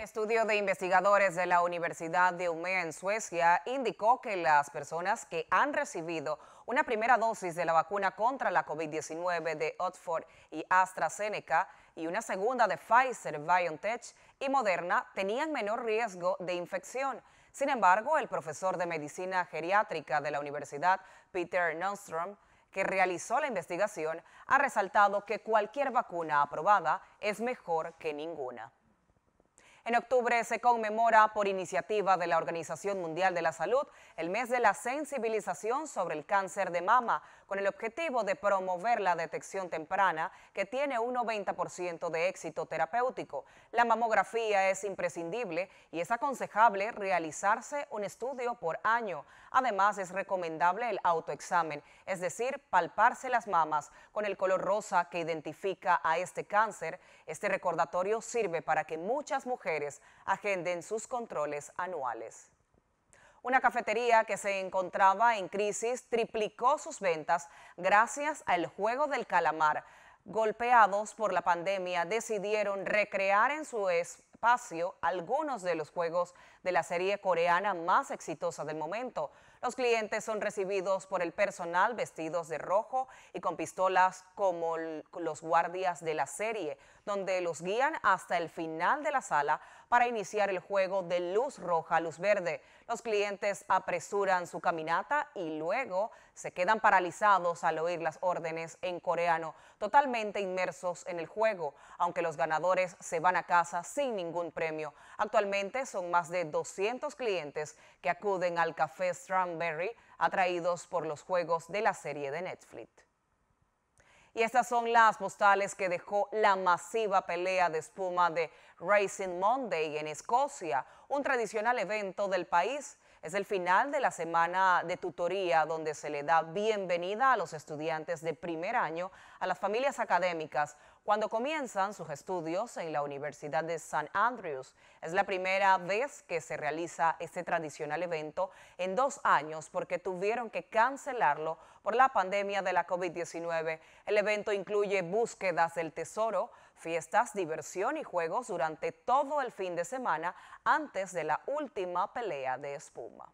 Un estudio de investigadores de la Universidad de Umea en Suecia indicó que las personas que han recibido una primera dosis de la vacuna contra la COVID-19 de Oxford y AstraZeneca y una segunda de Pfizer, BioNTech y Moderna tenían menor riesgo de infección. Sin embargo, el profesor de medicina geriátrica de la universidad, Peter Nonstrom, que realizó la investigación, ha resaltado que cualquier vacuna aprobada es mejor que ninguna. En octubre se conmemora, por iniciativa de la Organización Mundial de la Salud, el mes de la sensibilización sobre el cáncer de mama, con el objetivo de promover la detección temprana, que tiene un 90% de éxito terapéutico. La mamografía es imprescindible y es aconsejable realizarse un estudio por año. Además, es recomendable el autoexamen, es decir, palparse las mamas con el color rosa que identifica a este cáncer. Este recordatorio sirve para que muchas mujeres agenden sus controles anuales. Una cafetería que se encontraba en crisis triplicó sus ventas gracias al juego del calamar. Golpeados por la pandemia, decidieron recrear en su, espacio algunos de los juegos de la serie coreana más exitosa del momento. Los clientes son recibidos por el personal vestidos de rojo y con pistolas como los guardias de la serie, donde los guían hasta el final de la sala para iniciar el juego de luz roja luz verde. Los clientes apresuran su caminata y luego se quedan paralizados al oír las órdenes en coreano, totalmente inmersos en el juego, aunque los ganadores se van a casa sin ningún premio. Actualmente son más de 200 clientes que acuden al café Strawberry atraídos por los juegos de la serie de Netflix. Y estas son las postales que dejó la masiva pelea de espuma de Racing Monday en Escocia, un tradicional evento del país es el final de la semana de tutoría donde se le da bienvenida a los estudiantes de primer año, a las familias académicas, cuando comienzan sus estudios en la Universidad de San Andrews. Es la primera vez que se realiza este tradicional evento en dos años porque tuvieron que cancelarlo por la pandemia de la COVID-19. El evento incluye búsquedas del tesoro, fiestas, diversión y juegos durante todo el fin de semana antes de la última pelea de espuma.